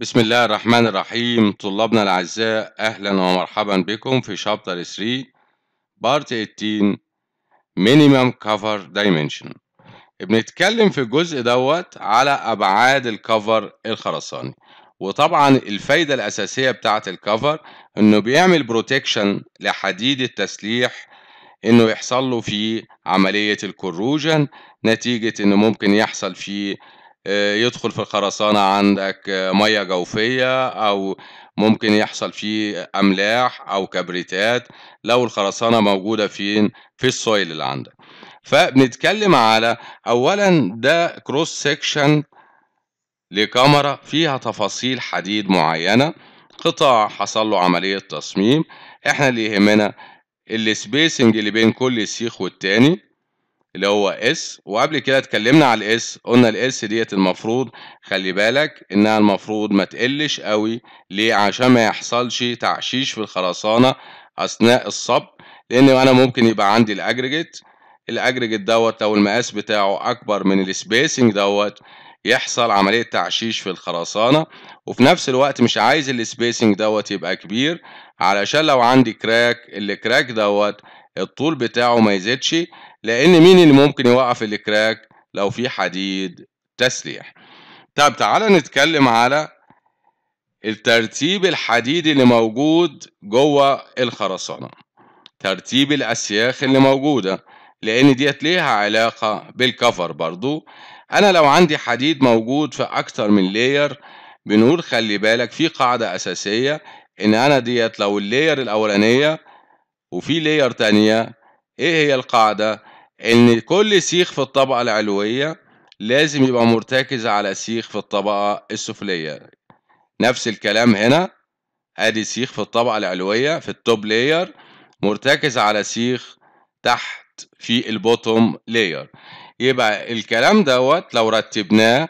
بسم الله الرحمن الرحيم طلابنا الأعزاء أهلا ومرحبا بكم في شابتر 3 بارت 18 مينيمم كفر دايمنشن بنتكلم في الجزء دوت على أبعاد الكفر الخرساني وطبعا الفايدة الأساسية بتاعة الكفر إنه بيعمل بروتكشن لحديد التسليح إنه يحصل له فيه عملية الكروجن نتيجة إنه ممكن يحصل فيه آه، يدخل في الخرسانة عندك آه، مية جوفية أو ممكن يحصل فيه أملاح أو كبريتات لو الخرسانة موجودة فين في السويل اللي عندك فبنتكلم على أولا ده كروس سيكشن لكاميرا فيها تفاصيل حديد معينة قطاع حصل له عملية تصميم احنا اللي يهمنا السبيسنج اللي بين كل سيخ والتاني اللي هو اس وقبل كده اتكلمنا على الاس قلنا الاس ديت المفروض خلي بالك انها المفروض ما تقلش قوي ليه عشان ما يحصلش تعشيش في الخرسانه اثناء الصب لان انا ممكن يبقى عندي الاجريجيت الاجريجيت دوت لو المقاس بتاعه اكبر من السبيسنج دوت يحصل عملية تعشيش في الخرسانة وفي نفس الوقت مش عايز السبيسنج دوت يبقى كبير علشان لو عندي كراك الكراك دوت الطول بتاعه ما يزيدش لان مين اللي ممكن يوقف الكراك لو في حديد تسليح طب تعالى نتكلم على الترتيب الحديدي اللي موجود جوه الخرسانة ترتيب الأسياخ اللي موجودة لأن ديت ليها علاقة بالكفر برضو أنا لو عندي حديد موجود في أكتر من لاير بنقول خلي بالك في قاعدة أساسية إن أنا ديت لو اللاير الأولانية وفي لاير تانية إيه هي القاعدة؟ ان كل سيخ في الطبقة العلوية لازم يبقى مرتكز على سيخ في الطبقة السفلية نفس الكلام هنا ادي سيخ في الطبقة العلوية في التوب لاير مرتكز على سيخ تحت في البوتوم لاير يبقى الكلام دوت لو رتبناه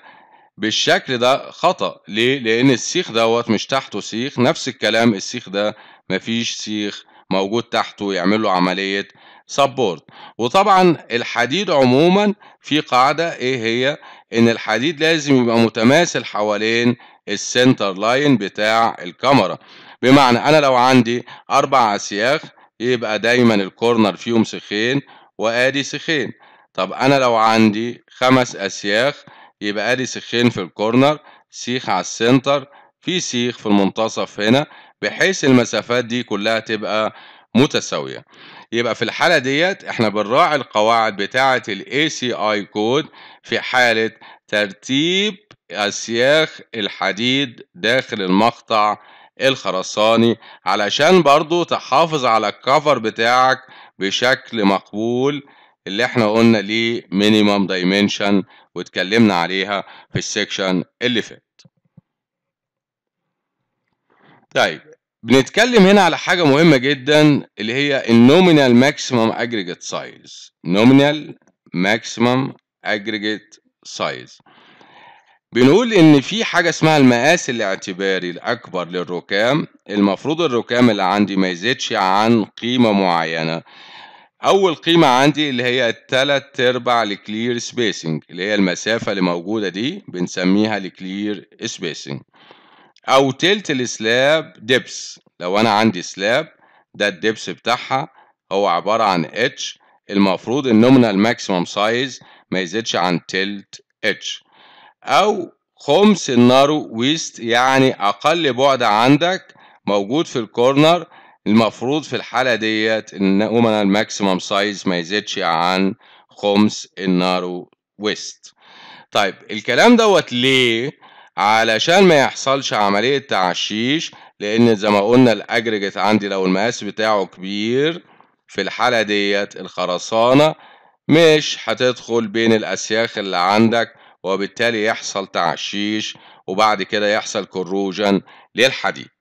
بالشكل ده خطأ ليه؟ لأن السيخ دوت مش تحته سيخ نفس الكلام السيخ ده مفيش سيخ موجود تحته يعمل له عملية سبورت وطبعا الحديد عموما في قاعدة ايه هي ان الحديد لازم يبقى متماثل حوالين السنتر لاين بتاع الكاميرا بمعنى انا لو عندي اربع اسياخ يبقى دايما الكورنر فيهم سيخين وادي سيخين طب انا لو عندي خمس اسياخ يبقى ادي سيخين في الكورنر سيخ على السنتر في سيخ في المنتصف هنا بحيث المسافات دي كلها تبقى متساوية يبقى في الحالة ديت احنا بنراعي القواعد بتاعة الـ ACI كود في حالة ترتيب أسياخ الحديد داخل المقطع الخرساني علشان برضو تحافظ على الكفر بتاعك بشكل مقبول اللي احنا قلنا ليه مينيمم دايمنشن واتكلمنا عليها في السكشن اللي فات طيب بنتكلم هنا على حاجة مهمة جدا اللي هي النومينال ماكسيمم اجريجيت سايز نومينال ماكسيمم اجريجيت سايز بنقول ان في حاجة اسمها المقاس الاعتباري الاكبر للركام المفروض الركام اللي عندي ما يزيدش عن قيمة معينة اول قيمة عندي اللي هي التلات ارباع الكلير سبيسنج اللي هي المسافة اللي موجودة دي بنسميها الكلير سبيسنج او تلت السلاب دبس لو انا عندي سلاب ده الدبس بتاعها هو عباره عن اتش المفروض النومينال ماكسيمم سايز ما يزيدش عن تلت اتش او خمس النارو ويست يعني اقل بعد عندك موجود في الكورنر المفروض في الحاله ديت النومينال ماكسيمم سايز ما يزيدش عن خمس النارو ويست طيب الكلام دوت ليه علشان ما يحصلش عملية تعشيش لأن زي ما قلنا الأجريجيت عندي لو المقاس بتاعه كبير في الحالة ديت الخرسانة مش هتدخل بين الأسياخ اللي عندك وبالتالي يحصل تعشيش وبعد كده يحصل كروجن للحديد